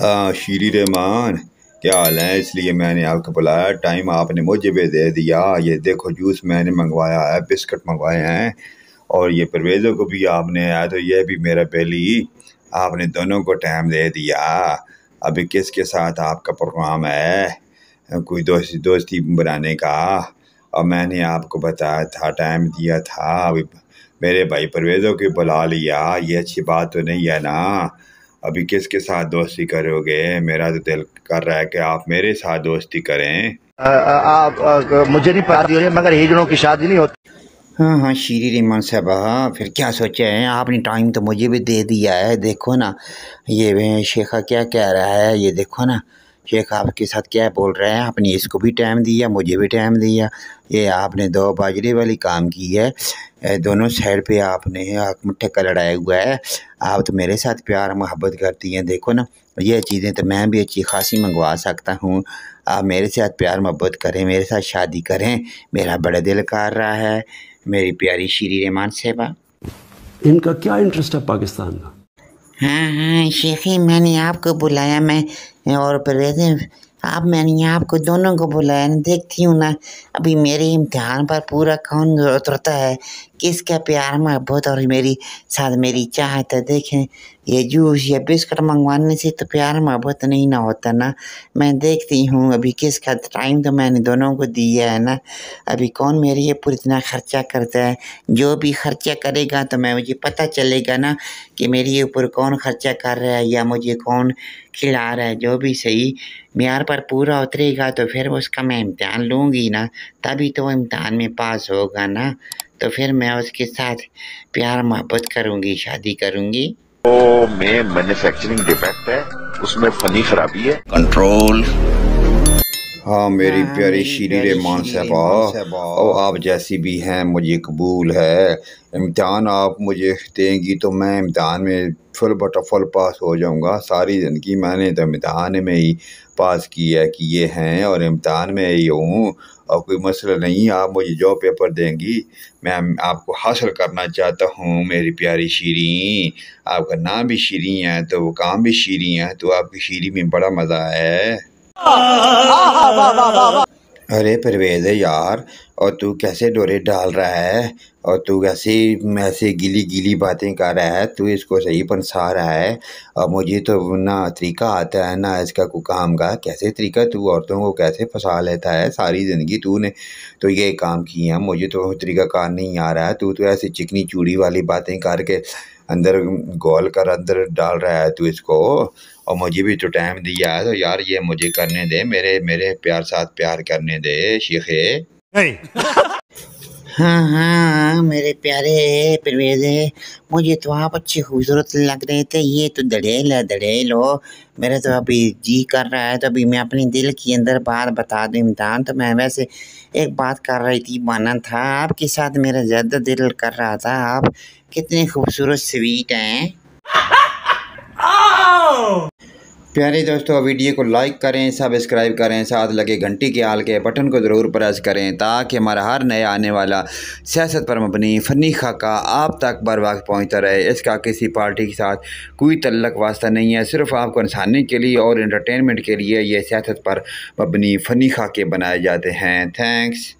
हाँ शीरी रहमान क्या हाल है इसलिए मैंने आपको बुलाया टाइम आपने मुझे भी दे दिया ये देखो जूस मैंने मंगवाया है बिस्किट मंगवाए हैं और ये परवेज़ों को भी आपने आया तो ये भी मेरा पहली आपने दोनों को टाइम दे दिया अभी किसके साथ आपका प्रोग्राम है कोई दोस्ती दोस्ती बनाने का और मैंने आपको बताया था टाइम दिया था अभी मेरे भाई परवेज़ों को बुला लिया ये अच्छी बात तो नहीं है ना अभी किसके साथ दोस्ती करोगे मेरा तो दिल कर रहा है कि आप मेरे साथ दोस्ती करें आप मुझे नहीं पता हो रही मगर हिजड़ों की शादी नहीं होती हाँ हाँ शीरी रिमान साहब हाँ, फिर क्या सोचे हैं आपने टाइम तो मुझे भी दे दिया है देखो ना ये शेखा क्या कह रहा है ये देखो ना કેકા આપકે સાથ ક્યાં બોલ રહે હે અપની ઇસકો ભી ટાઈમ દિયા મુજે ભી ટાઈમ દિયા યે આપને દો બાજરી વાલી કામ કી હે એ દોનો સાઇડ પે આપને હક મઠ્ઠા લડાયા હુઆ હે આપ તો મેરે સાથ પ્યાર mohabbat કરતી હે દેખો ના યે ચીજે તો મેં ભી achi khasi mangwa sakta hu આપ મેરે સાથ પ્યાર mohabbat કરે મેરે સાથ શાદી કરે મેરા બડે દિલ કર રહા હે મેરી પ્યારી શ્રી રહેમાન સેબા ઇનકા ક્યાં ઇન્ટરેસ્ટ હૈ પાકિસ્તાન મેં हाँ हाँ शेखी मैंने आपको बुलाया मैं और प्रेजेंट आप मैंने आपको दोनों को बुलाया देखती हूँ ना अभी मेरे इम्तहान पर पूरा कौन उतरता है किसका प्यार मोहब्बत और मेरी साथ मेरी चाहत है देखें ये जूस या बिस्कुट मंगवाने से तो प्यार मोहब्बत नहीं ना होता ना मैं देखती हूँ अभी किसका टाइम तो मैंने दोनों को दिया है ना अभी कौन मेरे ये पूरी इतना खर्चा करता है जो भी खर्चा करेगा तो मैं मुझे पता चलेगा ना कि मेरे ऊपर कौन खर्चा कर रहा है या मुझे कौन खिला रहा है जो भी सही म्यार पर पूरा उतरेगा तो फिर उसका मैं इम्तहान लूँगी ना तभी तो वो इम्तहान में पास होगा ना तो फिर मैं उसके साथ प्यार मोहब्बत करूंगी शादी करूंगी तो मैं मैन्युफैक्चरिंग डिफेक्ट है उसमें फनी खराबी है कंट्रोल हाँ मेरी हाँ, प्यारी शीरी रेमान साहबा अब आप जैसी भी हैं मुझे कबूल है इम्तहान आप मुझे देंगी तो मैं इम्तहान में फुल फुल पास हो जाऊंगा सारी ज़िंदगी मैंने तो इम्तहान में ही पास किया ये हैं और इम्तहान में ही हूँ और कोई मसला नहीं आप मुझे जो पेपर देंगी मैं आपको हासिल करना चाहता हूँ मेरी प्यारी शीरी आपका नाम भी शीरी है तो वो काम भी शीरी है तो आपकी शीरी में बड़ा मज़ा है अरे परवेज यार और तू कैसे डोरे डाल रहा है और तू ऐसे ऐसे गिली गीली बातें कर रहा है तू इसको सही बनसा रहा है और मुझे तो ना तरीका आता है ना इसका को काम का कैसे तरीका तू औरतों को कैसे फंसा लेता है सारी ज़िंदगी तूने तो ये काम किए हैं मुझे तो तरीका कार नहीं आ रहा है तू तो ऐसी चिकनी चूड़ी वाली बातें करके अंदर गोल कर अंदर डाल रहा है तू इसको और मुझे भी तो टाइम दिया है तो यार ये मुझे करने दे मेरे मेरे प्यार साथ प्यार करने दे शीखे हाँ हाँ मेरे प्यारे प्रवेदे मुझे तो आप अच्छे खूबसूरत लग रहे थे ये तो दड़ेल है दड़ेल हो मेरा तो अभी जी कर रहा है तो अभी मैं अपने दिल के अंदर बात बता दूँ इम्तान तो मैं वैसे एक बात कर रही थी माना था आपके साथ मेरा ज़्यादा दिल कर रहा था आप कितने खूबसूरत स्वीट हैं प्यारे दोस्तों वीडियो को लाइक करें सब्सक्राइब करें साथ लगे घंटी के आल के बटन को ज़रूर प्रेस करें ताकि हमारा हर नया आने वाला सियासत पर मबनी फ़नी खाका आप तक बर वक्त पहुँचता रहे इसका किसी पार्टी के साथ कोई तल्लक वास्ता नहीं है सिर्फ आपको इंसानी के लिए और इंटरटेनमेंट के लिए ये सियासत पर मबनी फ़नी खाके बनाए जाते हैं थैंक्स